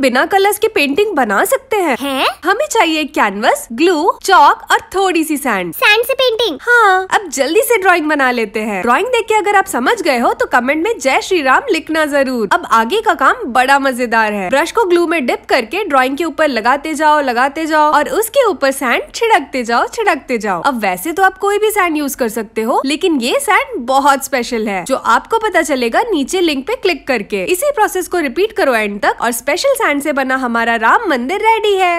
बिना कलर्स की पेंटिंग बना सकते हैं है? हमें चाहिए कैनवस ग्लू चौक और थोड़ी सी सैंड सैंड से पेंटिंग हाँ अब जल्दी से ड्राइंग बना लेते हैं ड्राइंग देख के अगर आप समझ गए हो तो कमेंट में जय श्री राम लिखना जरूर अब आगे का काम बड़ा मजेदार है ब्रश को ग्लू में डिप करके ड्रॉइंग के ऊपर लगाते जाओ लगाते जाओ और उसके ऊपर सैंड छिड़कते जाओ छिड़कते जाओ अब वैसे तो आप कोई भी सैंड यूज कर सकते हो लेकिन ये सैंड बहुत स्पेशल है जो आपको पता चलेगा नीचे लिंक पे क्लिक करके इसी प्रोसेस को रिपीट करो एंड तक और स्पेशल सैंड सैंड से बना हमारा राम मंदिर रेडी है